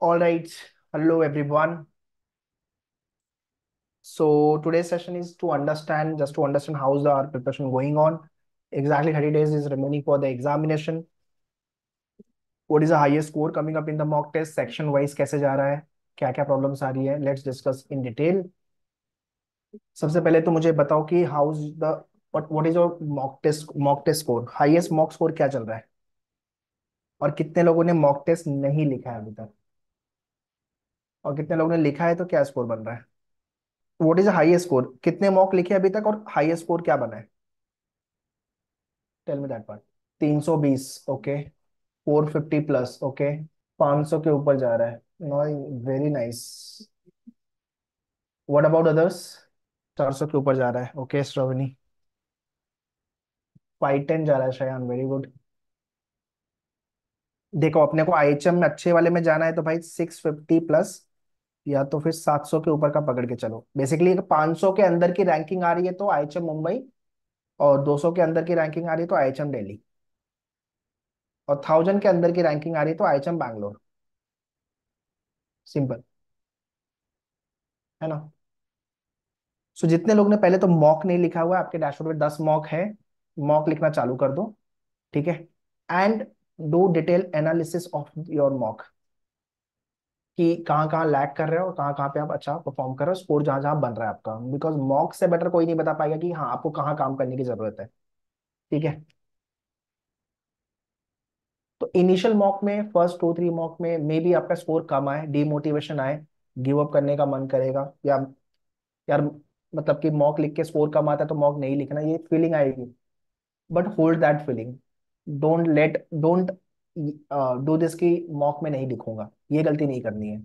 All right. Hello, everyone. So today's session is to understand, just to understand how's our preparation going on. Exactly 30 days is remaining for the examination. What is the highest score coming up in the mock test? Section wise कैसे जा रहा है क्या क्या problems आ रही है let's discuss in detail सबसे पहले तो मुझे बताओ कि how's the what what is your mock test mock test score highest mock score क्या चल रहा है और कितने लोगों ने मॉक टेस्ट नहीं लिखा है अभी तक और कितने लोगों ने लिखा है तो क्या स्कोर बन रहा है वॉट इज हाइएस्ट स्कोर कितने मॉक लिखे अभी तक और हाइएस्ट स्कोर क्या बना है tell me that part 320 okay 450 plus okay 500 के ऊपर जा रहा है no very nice what about others 400 के ऊपर जा रहा है ओके okay, श्रवनी 510 जा रहा है श्रेयान वेरी गुड देखो अपने को आईएचएम में अच्छे वाले में जाना है तो भाई 650 प्लस या तो फिर 700 के ऊपर का पकड़ के चलो बेसिकली 500 के अंदर की रैंकिंग आ रही है तो आई मुंबई और 200 के अंदर की रैंकिंग आ रही है तो आई दिल्ली और थाउजेंड के अंदर की रैंकिंग आ रही है तो आई बैंगलोर सिंपल है ना सो so, जितने लोग ने पहले तो मॉक नहीं लिखा हुआ है आपके डैशबोर्ड में दस मॉक है मॉक लिखना चालू कर दो ठीक है and do detail analysis of your mock कि कहाँ कहाँ लैक कर रहे हो कहाँ कहाँ पे आप अच्छा परफॉर्म कर रहे हो स्कोर जहाँ जहाँ बन रहा है आपका बिकॉज मॉक से बेटर कोई नहीं बता पाएगा कि हाँ आपको कहाँ काम करने की जरूरत है ठीक है तो इनिशियल मॉक में फर्स्ट टू थ्री मॉक में मे बी आपका स्कोर कम आए डिमोटिवेशन आए गिव अप करने का मन करेगा या यार मतलब कि मॉक लिख के स्कोर कम आता है तो मॉक नहीं लिखना ये फीलिंग आएगी but hold that feeling don't let don't दो दिन की मॉक में नहीं लिखूंगा ये गलती नहीं करनी है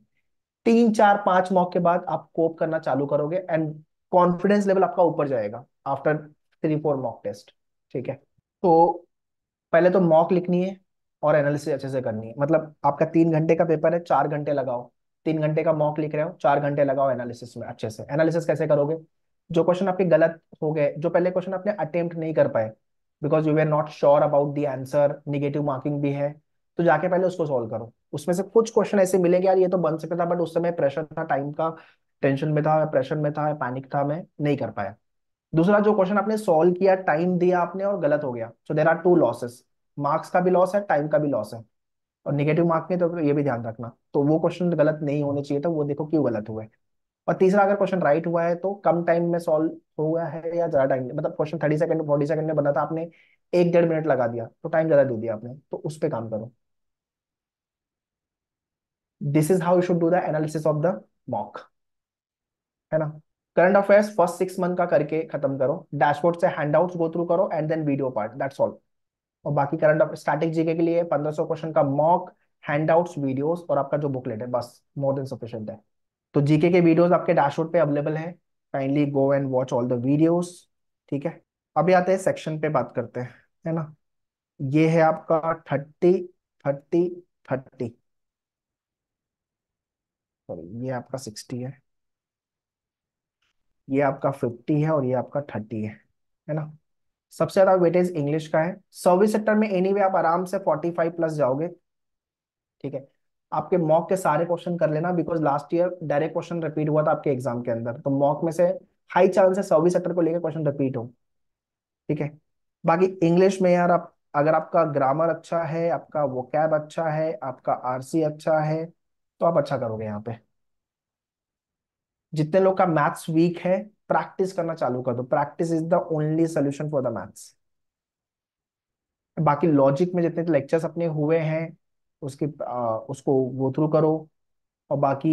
तीन चार पांच मॉक के बाद आप कोप करना चालू करोगे एंड कॉन्फिडेंस लेवल आपका ऊपर जाएगा after three four mock test ठीक है तो पहले तो मॉक लिखनी है और एनालिसिस अच्छे से करनी है मतलब आपका तीन घंटे का पेपर है चार घंटे लगाओ तीन घंटे का मॉक लिख रहे हो चार घंटे लगाओ एनालिसिस में अच्छे से एनालिसिस कैसे करोगे जो क्वेश्चन आपके गलत हो गए जो पहले क्वेश्चन आपने अटेम्प्ट नहीं कर पाए because you were not sure about the answer negative marking भी है तो जाके पहले उसको सॉल्व करो उसमें से कुछ क्वेश्चन ऐसे मिलेंगे यार ये तो बन सकता था बट उस समय प्रेशर था टाइम का टेंशन में था प्रेशर में था पैनिक था मैं नहीं कर पाया दूसरा जो क्वेश्चन आपने सॉल्व किया टाइम दिया आपने और गलत हो गया so there are two losses marks का भी लॉस है टाइम का भी लॉस है और निगेटिव मार्क्स में तो ये भी ध्यान रखना तो वो क्वेश्चन गलत नहीं होने चाहिए था वो देखो क्यों गलत हुआ है और तीसरा अगर क्वेश्चन राइट हुआ है तो कम टाइम में सॉल्व हुआ है या ज्यादा टाइम मतलब question thirty second forty second में बना था आपने एक डेढ़ मिनट लगा दिया तो टाइम ज्यादा दे दिया आपने तो उस पर काम करो this is how you should do the analysis of the mock है ना current affairs first six month का करके खत्म करो डैशबोर्ड से हैंडआउट्स गो थ्रू करो and then video part that solve और बाकी करंट स्टैटिक जीके के लिए पंद्रह सौ क्वेश्चन का मॉक हैंडआउट्स वीडियोस और आपका जो बुकलेट है बस मोर देन सफिशियंट है तो जीके के वीडियोस आपके डैशबोर्ड पे अवेलेबल है kindly go and watch all the videos ठीक है अभी आते हैं सेक्शन पे बात करते हैं है ना ये है आपका थर्टी थर्टी थर्टी सॉरी ये आपका सिक्सटी है ये आपका फिफ्टी है और ये आपका थर्टी है है ना सबसे ज्यादा वेटेज इंग्लिश का है सर्विस सेक्टर में एनी anyway आप आराम से फोर्टी प्लस जाओगे ठीक है आपके मॉक के सारे क्वेश्चन कर लेना because last year direct question repeat हुआ था आपके एग्जाम के अंदर तो मॉक में से हाई चांस है सर्विस सेक्टर को लेकर क्वेश्चन रिपीट हो ठीक है बाकी इंग्लिश में यार आप अगर आपका ग्रामर अच्छा है आपका वो अच्छा है आपका आरसी अच्छा है तो आप अच्छा करोगे यहाँ पे जितने लोग का मैथ्स वीक है प्रैक्टिस करना चालू कर दो practice is the only solution for the maths बाकी लॉजिक में जितने लेक्चर्स अपने हुए हैं उसकी आ, उसको गो थ्रू करो और बाकी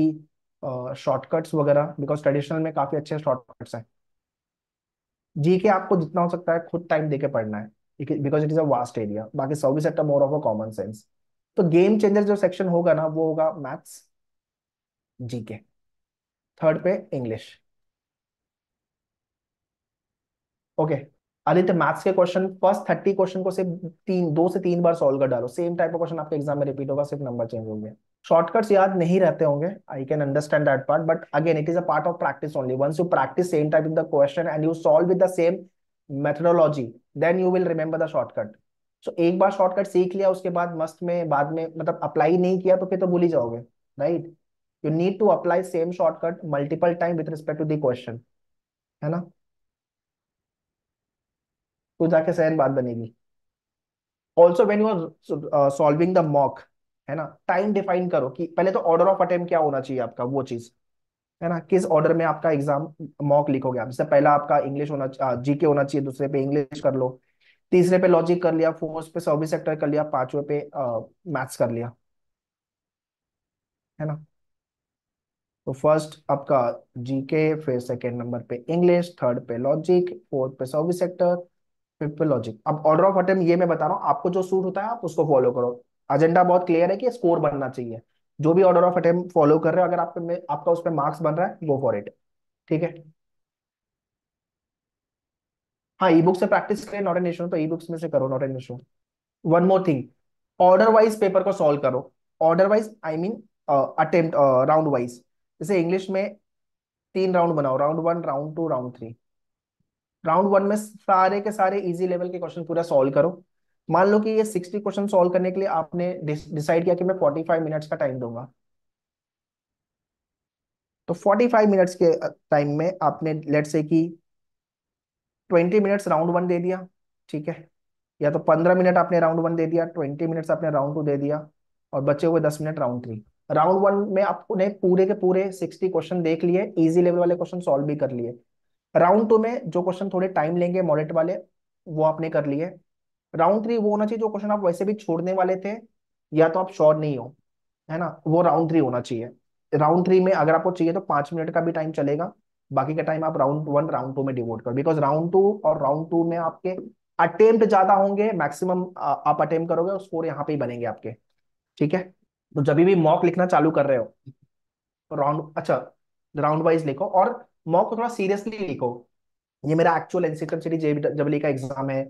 शॉर्टकट्स वगैरह बिकॉज ट्रेडिशनल में काफ़ी अच्छे शॉर्टकट्स हैं जी के आपको जितना हो सकता है खुद टाइम देके पढ़ना है because it is a vast area बाकी service sector more of a common sense तो गेम चेंजर जो सेक्शन होगा ना वो होगा मैथ्स जी के थर्ड पे English okay okay. Aditya maths के क्वेश्चन फर्स्ट थर्टी क्वेश्चन को सिर्फ तीन दो से तीन बार सॉल्व कर डालो सेम टाइप का क्वेश्चन आपके एग्जाम में रिपीट होगा सिर्फ नंबर चेंज होंगे शॉर्टकट्स याद नहीं रहते होंगे I can understand that part but again it is a part of practice only once you practice same type the question and you solve with the same methodology then you will remember the shortcut so एक बार shortcut सीख लिया उसके बाद मस्त में बाद में मतलब अप्लाई नहीं किया तो फिर तो भूल ही जाओगे right you need to apply same shortcut multiple time with respect to the question है ना तो जाके सहन बात बनेगी also when you are solving the mock है ना टाइम डिफाइन करो कि पहले तो ऑर्डर ऑफ अटेम्प क्या होना चाहिए आपका वो चीज है ना किस ऑर्डर में आपका एग्जाम मॉक लिखोगे आप जैसे पहला आपका इंग्लिश होना जीके uh, होना चाहिए दूसरे पे इंग्लिश कर लो तीसरे पे लॉजिक कर लिया फोर्थ पे सर्विस सेक्टर कर लिया पांचवे पे मैथ्स uh, कर लिया है ना तो फर्स्ट आपका जीके फिर सेकेंड नंबर पे इंग्लिश थर्ड पे लॉजिक फोर्थ पे सर्विस सेक्टर पिपल लॉजिक अब ऑर्डर ऑफ अटेम्प्ट ये मैं बता रहा हूँ आपको जो सूट होता है आप उसको फॉलो करो एजेंडा बहुत क्लियर है कि स्कोर बनना चाहिए जो भी ऑर्डर ऑफ अटेम्प्ट फॉलो कर रहे हो अगर आप में, आपका उस पर मार्क्स बन रहा है गो फॉर इट ठीक है हाँ ई बुक से प्रैक्टिस करें नॉट एन इशू तो ई बुक्स में से करो not an issue one more thing order wise paper को सॉल्व करो order wise I mean attempt round wise जैसे इंग्लिश में तीन राउंड बनाओ round one round two round three round one में सारे के सारे इजी लेवल के क्वेश्चन पूरा सॉल्व करो मान लो कि ये सिक्सटी क्वेश्चन सॉल्व करने के लिए आपने डिसाइड किया कि मैं फोर्टी फाइव मिनट्स का टाइम दूंगा तो फोर्टी फाइव मिनट्स के टाइम में आपने लेट से कि ट्वेंटी मिनट्स राउंड वन दे दिया ठीक है या तो पंद्रह मिनट आपने राउंड वन दे दिया ट्वेंटी मिनट्स आपने राउंड टू दे दिया और बचे हुए दस minute round three round one में आपने पूरे के पूरे सिक्सटी क्वेश्चन देख लिए इजी लेवल वाले क्वेश्चन सॉल्व भी कर लिए राउंड टू में जो क्वेश्चन थोड़े टाइम लेंगे मॉडेट वाले वो आपने कर लिए राउंड थ्री वो होना चाहिए जो क्वेश्चन आप वैसे भी छोड़ने वाले थे या तो आप श्योर नहीं हो है ना वो राउंड थ्री होना चाहिए राउंड थ्री में अगर आपको चाहिए तो पांच मिनट का भी टाइम चलेगा बाकी का टाइम आप राउंड वन राउंड टू में डिवोट करो बिकॉज राउंड टू और राउंड टू में आपके अटेम्प्ट ज्यादा होंगे मैक्सिमम आप अटेम्प्ट करोगे और स्कोर यहाँ पे ही बनेंगे आपके ठीक है तो जब भी मॉक लिखना चालू कर रहे हो राउंड अच्छा राउंड वाइज लिखो और मॉक को थोड़ा सीरियसली लिखो ये मेरा एक्चुअल एनसीकम सिटी का एग्जाम है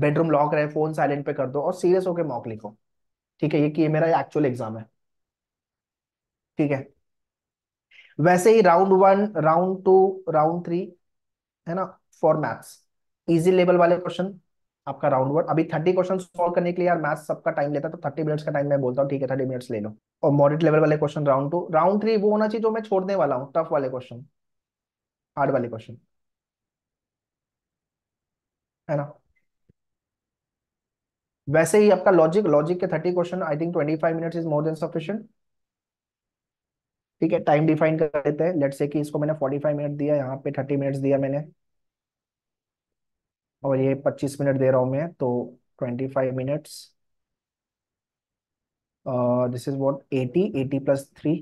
बेडरूम लॉक रहे फोन साइलेंट पे कर दो और सीरियस होकर मॉक लिखो ठीक है ये कि ये मेरा एक्चुअल एग्जाम है ठीक है वैसे ही round one round two round three है ना फॉर मैथ्स इजी लेवल वाले क्वेश्चन आपका राउंड वन अभी थर्टी क्वेश्चन सॉल्व करने के लिए यार मैथ्स सबका टाइम लेता है तो थर्टी मिनट्स का टाइम मैं बोलता हूँ ठीक है थर्टी मिनट्स ले लो और मॉडरेट लेवल वाले question round two round three वो होना चाहिए जो मैं छोड़ने वाला हूँ टफ वाले क्वेश्चन हार्ड वाले क्वेश्चन है ना वैसे ही आपका लॉजिक लॉजिक के thirty question I think twenty five minute is more than sufficient ठीक है टाइम डिफाइन कर देते हैं लेट्स से कि इसको मैंने फोर्टी फाइव मिनट दिया यहाँ पे थर्टी मिनट्स दिया मैंने और ये पच्चीस मिनट दे रहा हूँ मैं तो twenty five minutes this is what eighty eighty plus three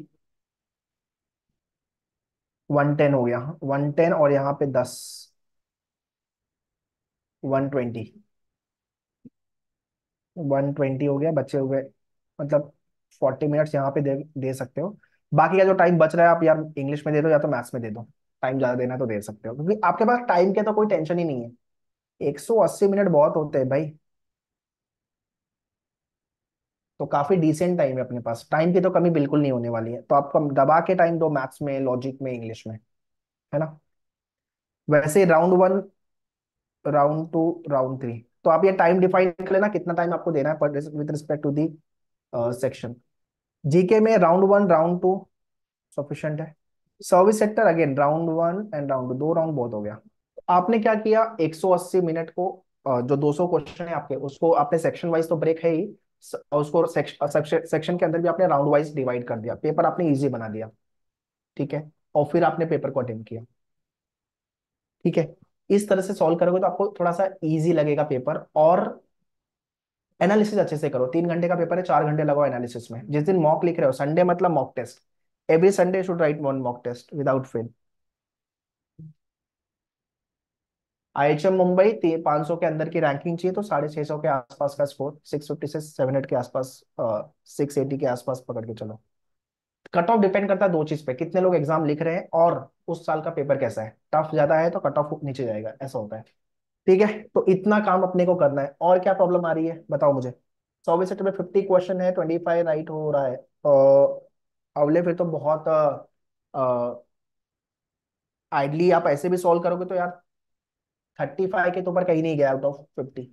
one ten हो गया वन टेन और यहाँ पे दस वन ट्वेंटी वन ट्वेंटी हो गया बचे हुए मतलब फोर्टी मिनट्स यहाँ पे दे दे सकते हो बाकी का जो टाइम बच रहा है आप यार इंग्लिश में दे दो या तो मैथ्स में दे दो टाइम ज़्यादा देना तो दे सकते हो क्योंकि आपके पास टाइम के तो कोई टेंशन ही नहीं है एक सौ अस्सी मिनट बहुत होते हैं भाई काफी डिसेंट टाइम है अपने पास टाइम की तो कमी बिल्कुल नहीं होने वाली है तो आप दबा के टाइम दो मैथ्स में लॉजिक में इंग्लिश में है ना वैसे round one round two round three तो आप ये टाइम डिफाइन कर लेना कितना टाइम आपको देना है with respect to the section GK में round one round two sufficient है service sector again round one and round two दो राउंड बहुत हो गया आपने क्या किया 180 मिनट को uh, जो 200 क्वेश्चन है आपके उसको आपने सेक्शन वाइज तो ब्रेक है ही उसको सेक्शन के अंदर भी आपने राउंड वाइज डिवाइड कर दिया पेपर आपने इजी बना दिया ठीक है और फिर आपने पेपर को अटेंड किया ठीक है इस तरह से सॉल्व करोगे तो आपको थोड़ा सा इजी लगेगा पेपर और एनालिसिस अच्छे से करो तीन घंटे का पेपर है चार घंटे लगाओ एनालिसिस में जिस दिन मॉक लिख रहे हो संडे मतलब mock test every Sunday should write one mock test without fail IHM Mumbai पांच सौ के अंदर की रैंकिंग चाहिए तो साढ़े छह सौ के आसपास का स्कोर सिक्स फिफ्टी से सेवन हंड्रेड के आसपास सिक्स एटी के आसपास पकड़ के चलो कट ऑफ डिपेंड करता है दो चीज पे कितने लोग एग्जाम लिख रहे हैं और उस साल का पेपर कैसा है टफ ज्यादा है तो कट ऑफ नीचे जाएगा ऐसा होता है ठीक है तो इतना काम अपने को करना है और क्या प्रॉब्लम आ रही है बताओ मुझे चौबीस सेट में फिफ्टी क्वेश्चन है ट्वेंटी फाइव राइट हो रहा है अवले फिर तो बहुत आइडली आप ऐसे भी सॉल्व करोगे तो यार थर्टी फाइव के तो ऊपर कहीं नहीं गया out of fifty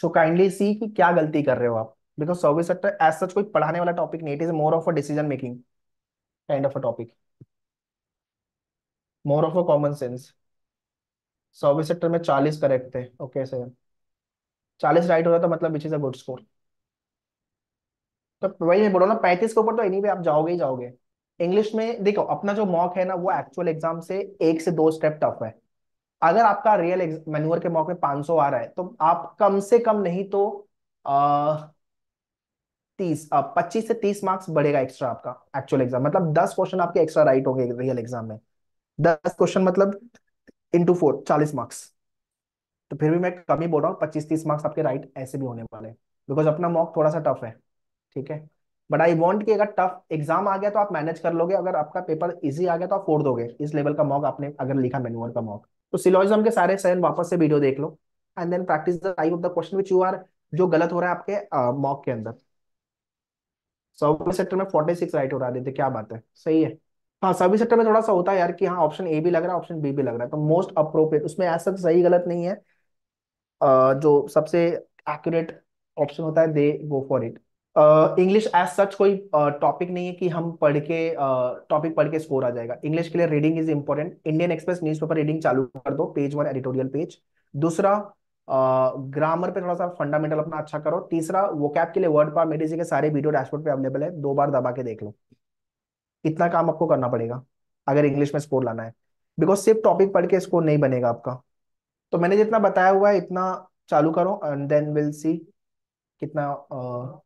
so kindly see कि क्या गलती कर रहे हो आप because service sector as such कोई पढ़ाने वाला टॉपिक नहीं it is more of a decision making kind of a topic more of a common sense service sector में चालीस करेक्ट थे ओके सर चालीस राइट हो रहा था तो मतलब which is a good score तो वही मैं बोल रहा हूँ पैंतीस के ऊपर तो एनी anyway, आप जाओगे ही जाओगे इंग्लिश में देखो अपना जो मॉक है ना वो एक्चुअल एग्जाम से एक से दो स्टेप टफ है अगर आपका रियल मैन्यूअर के मॉक में 500 आ रहा है तो आप कम से कम नहीं तो आ, तीस पच्चीस से तीस मार्क्स बढ़ेगा एक्स्ट्रा आपका एक्चुअल एग्जाम मतलब दस क्वेश्चन आपके एक्स्ट्रा राइट होंगे रियल एग्जाम में दस क्वेश्चन मतलब इंटू फोर चालीस मार्क्स तो फिर भी मैं कम ही बोल रहा हूँ पच्चीस तीस मार्क्स आपके राइट ऐसे भी होने वाले हैं बिकॉज अपना मॉक थोड़ा सा टफ है ठीक है बट आई वॉन्ट की अगर टफ एग्जाम आ गया तो आप मैनेज कर लोगे अगर आपका पेपर इजी आ गया तो आप फोड़ दोगे इस लेवल का मॉक आपने अगर लिखा मेनुअल का मॉक तो सिलोजम के सारे सेवन वापस से वीडियो देख लो and then practice the type of the question which you are जो गलत हो रहा है आपके मॉक uh, के अंदर सर्विस सेक्टर में फोर्टी सिक्स राइट हो रहा है क्या बात है सही है हाँ सर्विस सेक्टर में थोड़ा सा होता है यार कि हाँ ऑप्शन ए भी लग रहा है ऑप्शन बी भी लग रहा है तो मोस्ट अप्रोप्रिएट उसमें ऐसा सही गलत नहीं है uh, जो सबसे एक्यूरेट ऑप्शन होता है they go for it English as such कोई टॉपिक uh, नहीं है कि हम पढ़ के टॉपिक uh, पढ़ के स्कोर आ जाएगा इंग्लिश के लिए reading is important Indian Express newspaper reading चालू कर दो पेज वन एडिटोरियल पेज दूसरा ग्रामर uh, पे थोड़ा सा फंडामेंटल अपना अच्छा करो तीसरा वो कैप के लिए वर्ड पार मेडिजी के सारे वीडियो डैशबोर्ड पे अवेलेबल है दो बार दबा के देख लो इतना काम आपको करना पड़ेगा अगर इंग्लिश में स्कोर लाना है बिकॉज सिर्फ टॉपिक पढ़ के स्कोर नहीं बनेगा आपका तो मैंने जितना बताया हुआ है इतना चालू करो एंड देन विल सी कितना uh,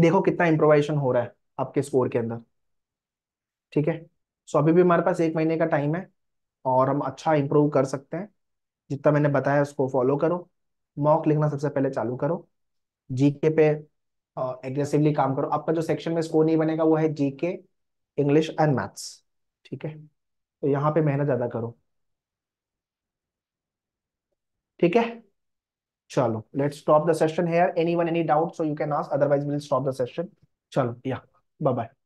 देखो कितना इम्प्रोवाइजेशन हो रहा है आपके स्कोर के अंदर ठीक है सो अभी भी हमारे पास एक महीने का टाइम है और हम अच्छा इम्प्रूव कर सकते हैं जितना मैंने बताया उसको फॉलो करो मॉक लिखना सबसे पहले चालू करो जीके पे एग्रेसिवली काम करो आपका जो सेक्शन में स्कोर नहीं बनेगा वो है जीके इंग्लिश एंड मैथ्स ठीक है तो यहाँ पे मेहनत ज़्यादा करो ठीक है चलो let stop the session here any one any doubt so you can ask otherwise will stop the session चलो या बाय बाय